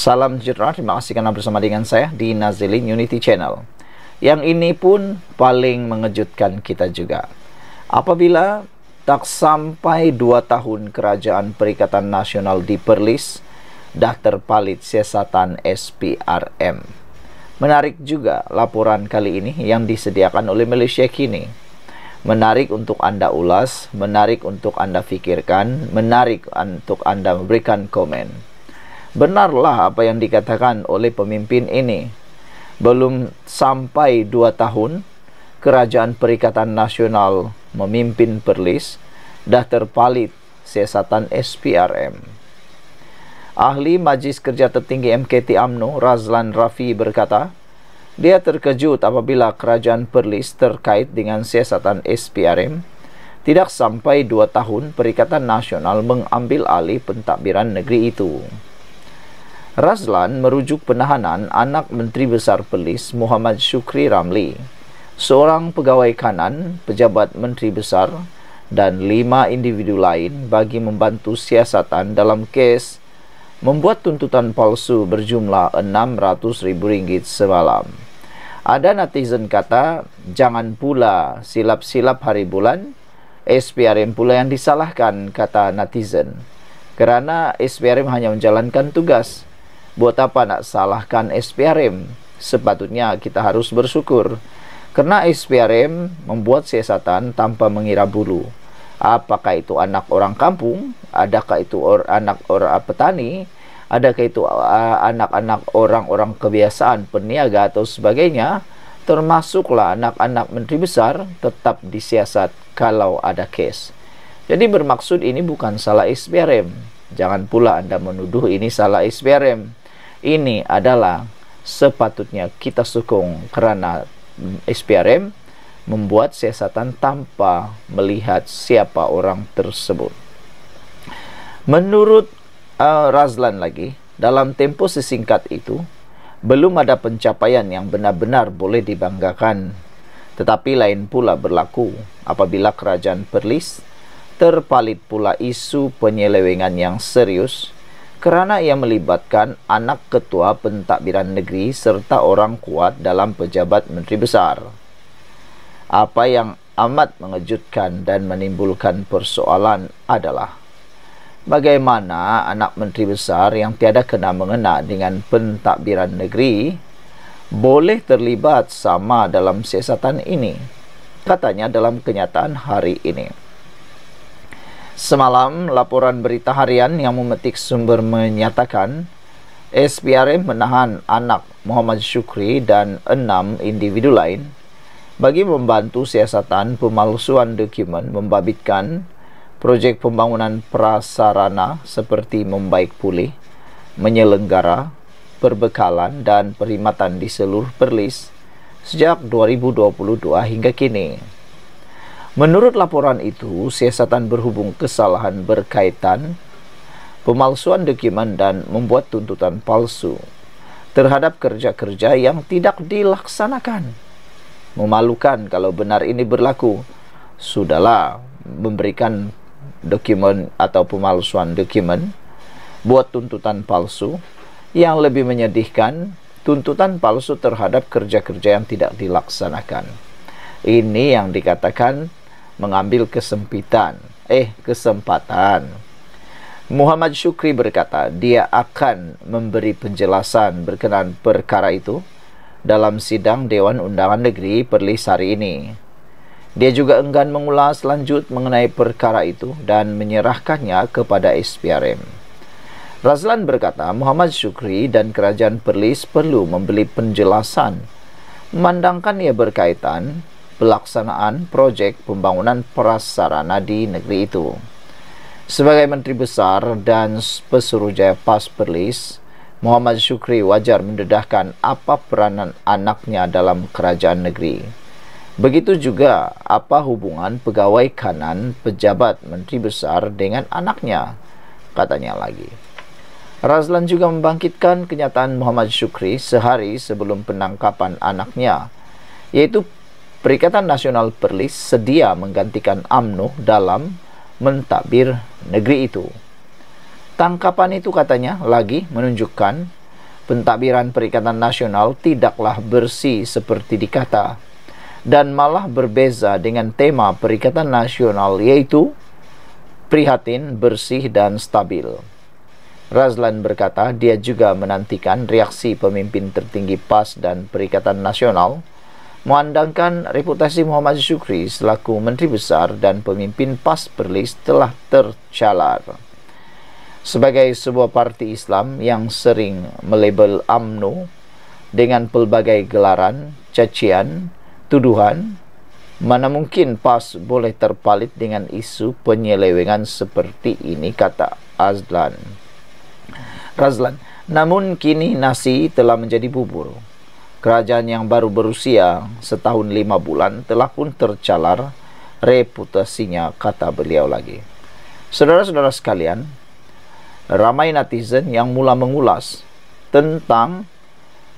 Salam Jitra, terima kasih karena bersama dengan saya di Nazilin Unity Channel. Yang ini pun paling mengejutkan kita juga. Apabila tak sampai dua tahun Kerajaan Perikatan Nasional di Perlis, Dr. Palit Sesatan SPRM. Menarik juga laporan kali ini yang disediakan oleh Malaysia Kini. Menarik untuk Anda ulas, menarik untuk Anda pikirkan, menarik untuk Anda memberikan komen. benarlah apa yang dikatakan oleh pemimpin ini. Belum sampai dua tahun, Kerajaan Perikatan Nasional memimpin Perlis dah terpalit siasatan SPRM. Ahli Majlis Kerja Tertinggi MKT AMNO Razlan Rafi berkata, dia terkejut apabila Kerajaan Perlis terkait dengan siasatan SPRM tidak sampai dua tahun Perikatan Nasional mengambil alih pentadbiran negeri itu. Razlan merujuk penahanan anak Menteri Besar Perlis Muhammad Shukri Ramli, seorang pegawai kanan pejabat Menteri Besar dan lima individu lain bagi membantu siasatan dalam kes membuat tuntutan palsu berjumlah rm ringgit semalam. Ada netizen kata, jangan pula silap-silap hari bulan, SPRM pula yang disalahkan, kata netizen. Kerana SPRM hanya menjalankan tugas. buat apa nak salahkan SPRM? Sepatutnya kita harus bersyukur. Karena SPRM membuat siasatan tanpa mengira bulu. Apakah itu anak orang kampung? Adakah itu or, anak orang ah, petani? Adakah itu ah, anak-anak uh, orang-orang kebiasaan, peniaga atau sebagainya? Termasuklah anak-anak menteri besar tetap disiasat kalau ada case. Jadi bermaksud ini bukan salah SPRM. Jangan pula Anda menuduh ini salah SPRM. ini adalah sepatutnya kita sokong kerana SPRM membuat siasatan tanpa melihat siapa orang tersebut. Menurut uh, Razlan lagi, dalam tempo sesingkat itu, belum ada pencapaian yang benar-benar boleh dibanggakan. Tetapi lain pula berlaku apabila kerajaan Perlis terpalit pula isu penyelewengan yang serius kerana ia melibatkan anak ketua pentadbiran negeri serta orang kuat dalam pejabat menteri besar. Apa yang amat mengejutkan dan menimbulkan persoalan adalah bagaimana anak menteri besar yang tiada kena mengena dengan pentadbiran negeri boleh terlibat sama dalam siasatan ini katanya dalam kenyataan hari ini. Semalam, laporan berita harian yang memetik sumber menyatakan SPRM menahan anak Muhammad Syukri dan enam individu lain bagi membantu siasatan pemalsuan dokumen membabitkan projek pembangunan prasarana seperti membaik pulih, menyelenggara, perbekalan dan perkhidmatan di seluruh Perlis sejak 2022 hingga kini. Menurut laporan itu, siasatan berhubung kesalahan berkaitan pemalsuan dokumen dan membuat tuntutan palsu terhadap kerja-kerja yang tidak dilaksanakan. Memalukan kalau benar ini berlaku. Sudahlah memberikan dokumen atau pemalsuan dokumen buat tuntutan palsu yang lebih menyedihkan tuntutan palsu terhadap kerja-kerja yang tidak dilaksanakan. Ini yang dikatakan mengambil kesempitan eh kesempatan Muhammad Syukri berkata dia akan memberi penjelasan berkenaan perkara itu dalam sidang Dewan Undangan Negeri Perlis hari ini dia juga enggan mengulas lanjut mengenai perkara itu dan menyerahkannya kepada SPRM Razlan berkata Muhammad Syukri dan Kerajaan Perlis perlu membeli penjelasan memandangkan ia berkaitan pelaksanaan projek pembangunan prasarana di negeri itu. Sebagai Menteri Besar dan Pesuruhjaya PAS Perlis, Muhammad Syukri wajar mendedahkan apa peranan anaknya dalam kerajaan negeri. Begitu juga apa hubungan pegawai kanan pejabat Menteri Besar dengan anaknya, katanya lagi. Razlan juga membangkitkan kenyataan Muhammad Syukri sehari sebelum penangkapan anaknya, yaitu Perikatan Nasional Perlis sedia menggantikan UMNO dalam mentakbir negeri itu. Tangkapan itu katanya lagi menunjukkan pentakbiran Perikatan Nasional tidaklah bersih seperti dikata dan malah berbeza dengan tema Perikatan Nasional yaitu prihatin, bersih, dan stabil. Razlan berkata dia juga menantikan reaksi pemimpin tertinggi PAS dan Perikatan Nasional – mengandangkan reputasi Muhammad Syukri selaku Menteri Besar dan pemimpin PAS Perlis telah tercalar. Sebagai sebuah parti Islam yang sering melabel UMNO dengan pelbagai gelaran, cacian, tuduhan, mana mungkin PAS boleh terpalit dengan isu penyelewengan seperti ini kata Azlan. Razlan. Namun kini nasi telah menjadi bubur kerajaan yang baru berusia setahun lima bulan telah pun tercalar reputasinya kata beliau lagi saudara-saudara sekalian ramai netizen yang mula mengulas tentang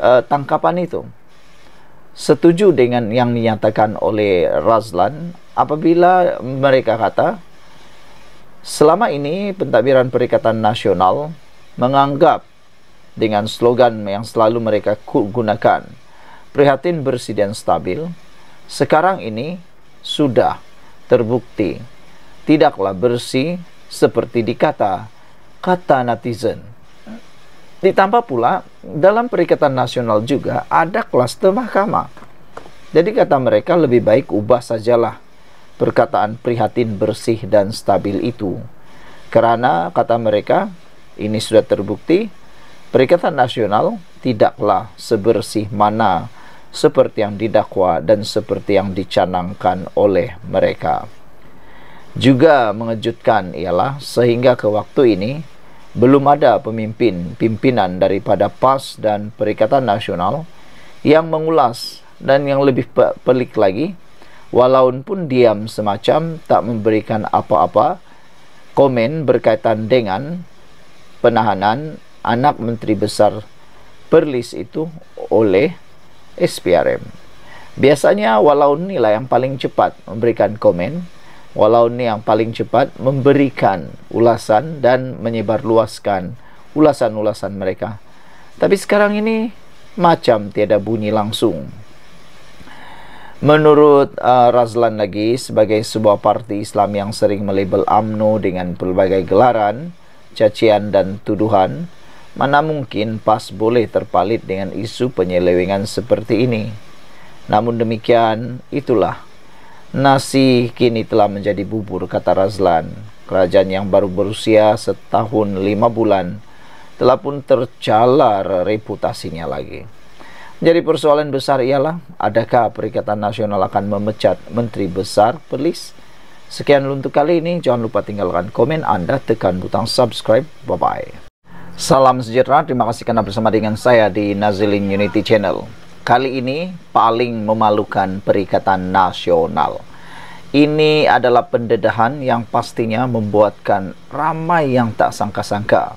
uh, tangkapan itu setuju dengan yang dinyatakan oleh Razlan apabila mereka kata selama ini pentadbiran perikatan nasional menganggap dengan slogan yang selalu mereka gunakan. Prihatin bersih dan stabil, sekarang ini sudah terbukti. Tidaklah bersih seperti dikata kata netizen. Ditambah pula, dalam Perikatan Nasional juga ada klaster mahkamah. Jadi kata mereka lebih baik ubah sajalah perkataan prihatin bersih dan stabil itu. Karena kata mereka, ini sudah terbukti Perikatan Nasional tidaklah sebersih mana seperti yang didakwa dan seperti yang dicanangkan oleh mereka. Juga mengejutkan ialah sehingga ke waktu ini belum ada pemimpin pimpinan daripada PAS dan Perikatan Nasional yang mengulas dan yang lebih pelik lagi walaupun diam semacam tak memberikan apa-apa komen berkaitan dengan penahanan anak menteri besar Perlis itu oleh SPRM. Biasanya walau nilai yang paling cepat memberikan komen, walau ni yang paling cepat memberikan ulasan dan menyebarluaskan ulasan-ulasan mereka. Tapi sekarang ini macam tiada bunyi langsung. Menurut uh, Razlan lagi sebagai sebuah parti Islam yang sering melabel AMNO dengan pelbagai gelaran, cacian dan tuduhan, Mana mungkin PAS boleh terpalit dengan isu penyelewengan seperti ini? Namun demikian, itulah. Nasi kini telah menjadi bubur, kata Razlan. Kerajaan yang baru berusia setahun lima bulan telah pun tercalar reputasinya lagi. Jadi persoalan besar ialah, adakah Perikatan Nasional akan memecat Menteri Besar pelis? Sekian untuk kali ini, jangan lupa tinggalkan komen Anda, tekan butang subscribe, bye-bye. Salam sejahtera, terima kasih karena bersama dengan saya di Nazilin Unity Channel. Kali ini paling memalukan perikatan nasional. Ini adalah pendedahan yang pastinya membuatkan ramai yang tak sangka-sangka.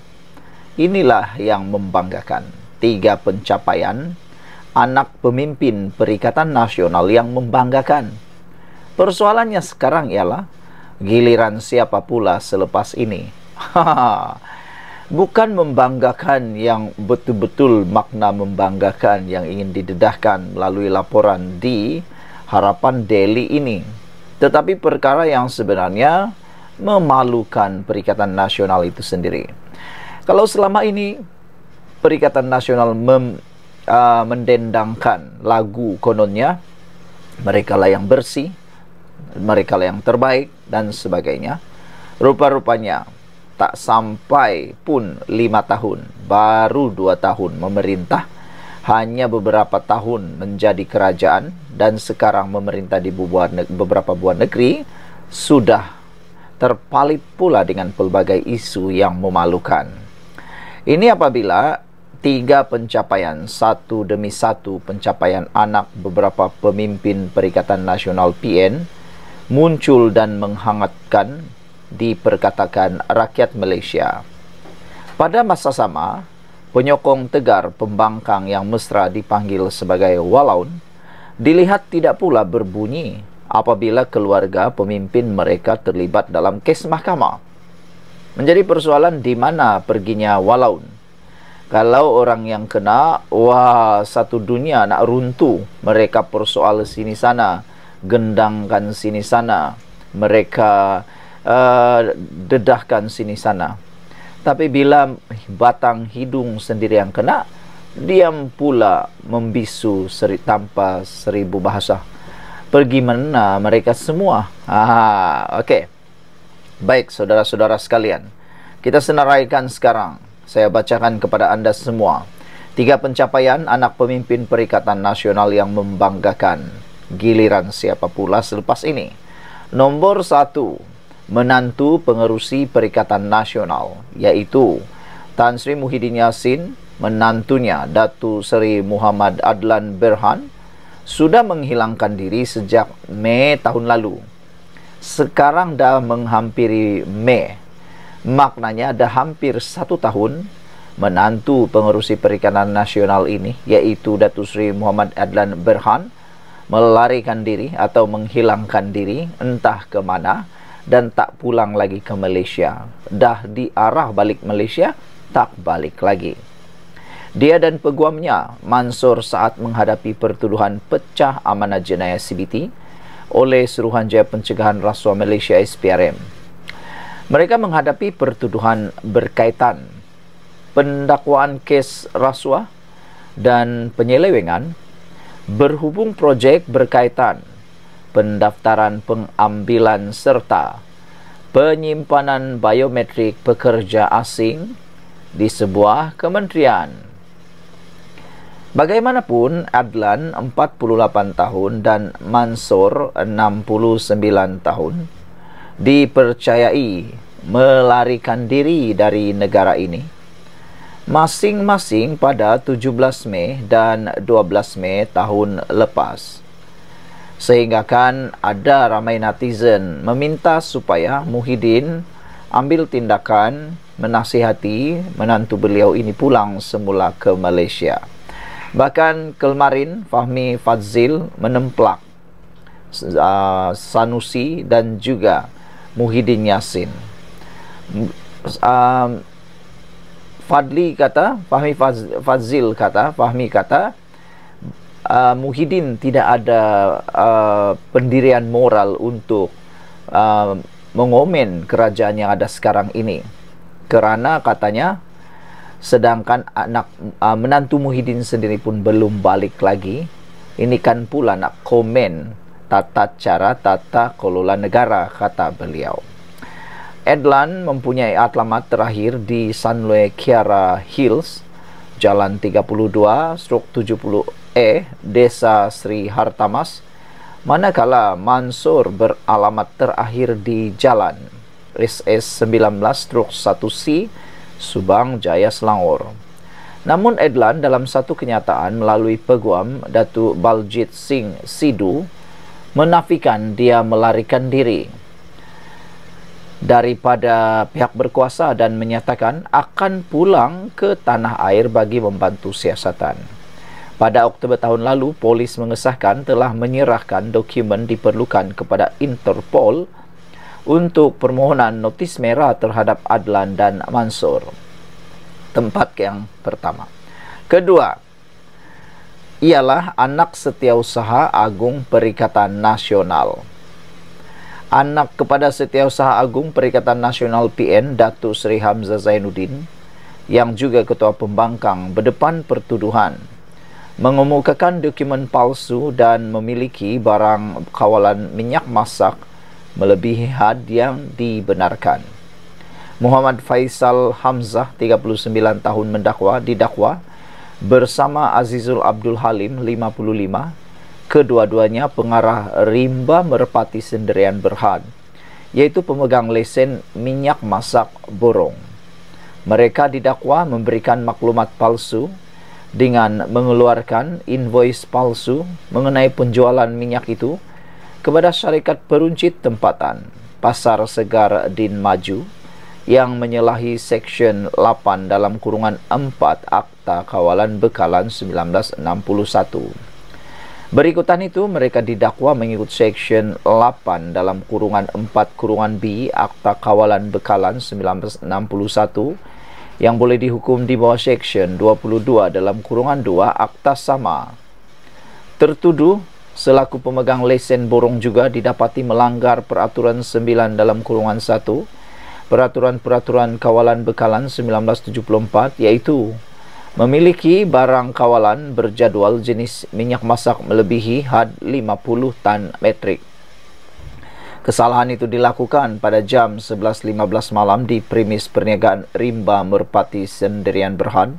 Inilah yang membanggakan. Tiga pencapaian anak pemimpin perikatan nasional yang membanggakan. Persoalannya sekarang ialah giliran siapa pula selepas ini. Hahaha bukan membanggakan yang betul-betul makna membanggakan yang ingin didedahkan melalui laporan di Harapan Delhi ini, tetapi perkara yang sebenarnya memalukan Perikatan Nasional itu sendiri. Kalau selama ini Perikatan Nasional mem, uh, mendendangkan lagu kononnya, mereka lah yang bersih, mereka lah yang terbaik, dan sebagainya, rupa-rupanya tak sampai pun lima tahun baru dua tahun memerintah hanya beberapa tahun menjadi kerajaan dan sekarang memerintah di beberapa buah negeri sudah terpalit pula dengan pelbagai isu yang memalukan ini apabila tiga pencapaian satu demi satu pencapaian anak beberapa pemimpin Perikatan Nasional PN muncul dan menghangatkan diperkatakan rakyat Malaysia. Pada masa sama, penyokong tegar pembangkang yang mesra dipanggil sebagai Walaun dilihat tidak pula berbunyi apabila keluarga pemimpin mereka terlibat dalam kes mahkamah. Menjadi persoalan di mana perginya Walaun. Kalau orang yang kena, wah satu dunia nak runtuh. Mereka persoal sini sana, gendangkan sini sana. Mereka Uh, dedahkan sini sana. Tapi bila batang hidung sendiri yang kena, diam pula membisu seri, tanpa seribu bahasa. Pergi mana mereka semua? Ah, okey. Baik, saudara-saudara sekalian. Kita senaraikan sekarang. Saya bacakan kepada anda semua. Tiga pencapaian anak pemimpin Perikatan Nasional yang membanggakan. Giliran siapa pula selepas ini. Nomor satu, menantu pengerusi Perikatan Nasional iaitu Tan Sri Muhyiddin Yassin menantunya Datu Seri Muhammad Adlan Berhan sudah menghilangkan diri sejak Mei tahun lalu. Sekarang dah menghampiri Mei. Maknanya dah hampir satu tahun menantu pengerusi Perikanan Nasional ini iaitu Datu Seri Muhammad Adlan Berhan melarikan diri atau menghilangkan diri entah ke mana dan tak pulang lagi ke Malaysia. Dah diarah balik Malaysia, tak balik lagi. Dia dan peguamnya, Mansor saat menghadapi pertuduhan pecah amanah jenayah CBT oleh Suruhanjaya Pencegahan Rasuah Malaysia SPRM. Mereka menghadapi pertuduhan berkaitan pendakwaan kes rasuah dan penyelewengan berhubung projek berkaitan pendaftaran pengambilan serta penyimpanan biometrik pekerja asing di sebuah kementerian. Bagaimanapun, Adlan 48 tahun dan Mansor 69 tahun dipercayai melarikan diri dari negara ini masing-masing pada 17 Mei dan 12 Mei tahun lepas sehingga kan ada ramai netizen meminta supaya Muhyiddin ambil tindakan menasihati menantu beliau ini pulang semula ke Malaysia. Bahkan kemarin Fahmi Fazil menemplak uh, Sanusi dan juga Muhyiddin Yassin. Uh, Fadli kata, Fahmi Fazil kata, Fahmi kata, uh, Muhyiddin tidak ada uh, pendirian moral untuk uh, mengomen kerajaan yang ada sekarang ini karena katanya sedangkan anak uh, menantu Muhyiddin sendiri pun belum balik lagi ini kan pula nak komen tata cara tata kelola negara kata beliau Edlan mempunyai alamat terakhir di Sunway Kiara Hills Jalan 32 Struk 70 E, Desa Sri Hartamas, manakala Mansur beralamat terakhir di Jalan SS19-1C, e Subang Jaya Selangor. Namun Edlan dalam satu kenyataan melalui peguam Datu Baljit Singh Sidhu menafikan dia melarikan diri daripada pihak berkuasa dan menyatakan akan pulang ke tanah air bagi membantu siasatan. Pada Oktober tahun lalu, polis mengesahkan telah menyerahkan dokumen diperlukan kepada Interpol untuk permohonan notis merah terhadap Adlan dan Mansor. Tempat yang pertama. Kedua, ialah anak setiausaha agung Perikatan Nasional. Anak kepada setiausaha agung Perikatan Nasional PN, Datuk Sri Hamzah Zainuddin, yang juga ketua pembangkang berdepan pertuduhan mengemukakan dokumen palsu dan memiliki barang kawalan minyak masak melebihi had yang dibenarkan. Muhammad Faisal Hamzah, 39 tahun mendakwa, didakwa bersama Azizul Abdul Halim, 55, kedua-duanya pengarah rimba merpati sendirian berhad, yaitu pemegang lesen minyak masak borong. Mereka didakwa memberikan maklumat palsu dengan mengeluarkan invoice palsu mengenai penjualan minyak itu kepada syarikat peruncit tempatan Pasar Segar Din Maju yang menyalahi Seksyen 8 dalam kurungan 4 Akta Kawalan Bekalan 1961. Berikutan itu, mereka didakwa mengikut Seksyen 8 dalam kurungan 4 kurungan B Akta Kawalan Bekalan 1961 yang boleh dihukum di bawah Seksyen 22 dalam kurungan 2 Akta Sama. Tertuduh selaku pemegang lesen borong juga didapati melanggar Peraturan 9 dalam kurungan 1 Peraturan-Peraturan Kawalan Bekalan 1974 iaitu memiliki barang kawalan berjadual jenis minyak masak melebihi had 50 tan metrik. Kesalahan itu dilakukan pada jam 11.15 malam di premis perniagaan Rimba Merpati Sendirian Berhad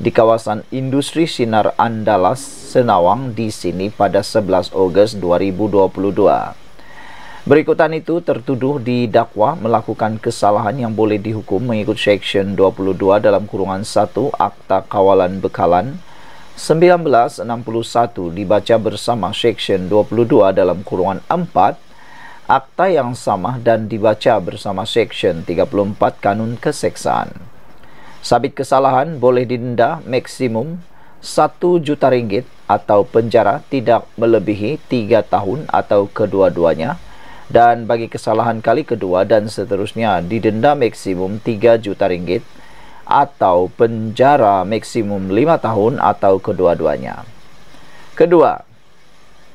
di kawasan Industri Sinar Andalas Senawang di sini pada 11 Ogos 2022. Berikutan itu tertuduh didakwa melakukan kesalahan yang boleh dihukum mengikut Section 22 dalam kurungan 1 Akta Kawalan Bekalan 1961 dibaca bersama Section 22 dalam kurungan 4 akta yang sama dan dibaca bersama Seksyen 34 Kanun Keseksaan. Sabit kesalahan boleh didenda maksimum satu juta ringgit atau penjara tidak melebihi tiga tahun atau kedua-duanya dan bagi kesalahan kali kedua dan seterusnya didenda maksimum tiga juta ringgit atau penjara maksimum lima tahun atau kedua-duanya. Kedua,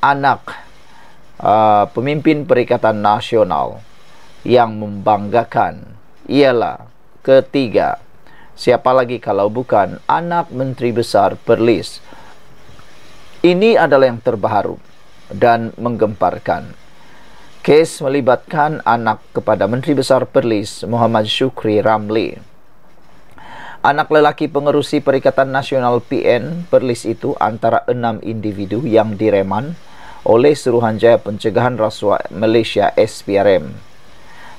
anak uh, pemimpin Perikatan Nasional yang membanggakan ialah ketiga siapa lagi kalau bukan anak Menteri Besar Perlis. Ini adalah yang terbaru dan menggemparkan. Kes melibatkan anak kepada Menteri Besar Perlis Muhammad Syukri Ramli. Anak lelaki pengerusi Perikatan Nasional PN Perlis itu antara enam individu yang direman oleh Suruhanjaya Pencegahan Rasuah Malaysia SPRM.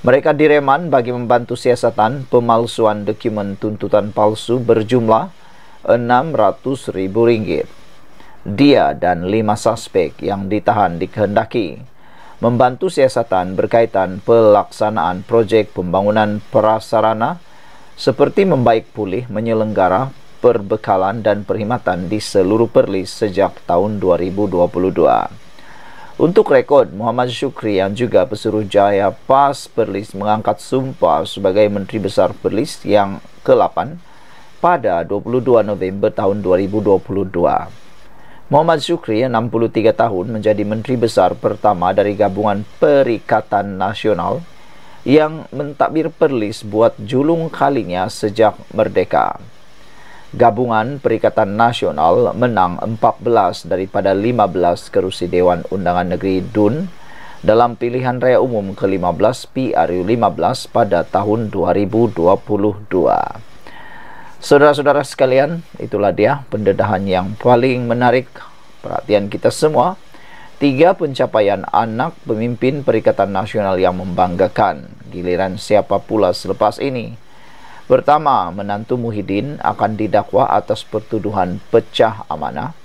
Mereka direman bagi membantu siasatan pemalsuan dokumen tuntutan palsu berjumlah RM600,000. Dia dan lima suspek yang ditahan dikehendaki membantu siasatan berkaitan pelaksanaan projek pembangunan prasarana seperti membaik pulih menyelenggara perbekalan dan perkhidmatan di seluruh Perlis sejak tahun 2022. Untuk rekod, Muhammad Syukri yang juga pesuruh jaya PAS Perlis mengangkat sumpah sebagai Menteri Besar Perlis yang ke-8 pada 22 November tahun 2022. Muhammad Syukri, 63 tahun, menjadi Menteri Besar pertama dari gabungan Perikatan Nasional yang mentakbir Perlis buat julung kalinya sejak merdeka. Gabungan Perikatan Nasional menang 14 daripada 15 kerusi Dewan Undangan Negeri DUN dalam pilihan raya umum ke-15 PRU15 pada tahun 2022. Saudara-saudara sekalian, itulah dia pendedahan yang paling menarik perhatian kita semua. Tiga pencapaian anak pemimpin Perikatan Nasional yang membanggakan. Giliran siapa pula selepas ini? Pertama, menantu Muhyiddin akan didakwa atas pertuduhan pecah amanah.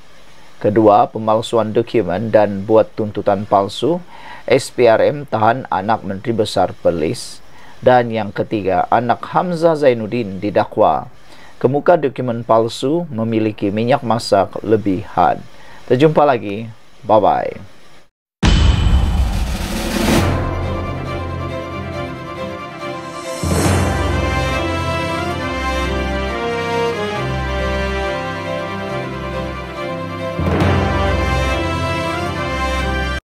Kedua, pemalsuan dokumen dan buat tuntutan palsu. SPRM tahan anak Menteri Besar Perlis. Dan yang ketiga, anak Hamzah Zainuddin didakwa. Kemuka dokumen palsu memiliki minyak masak lebih had. Terjumpa lagi. Bye-bye.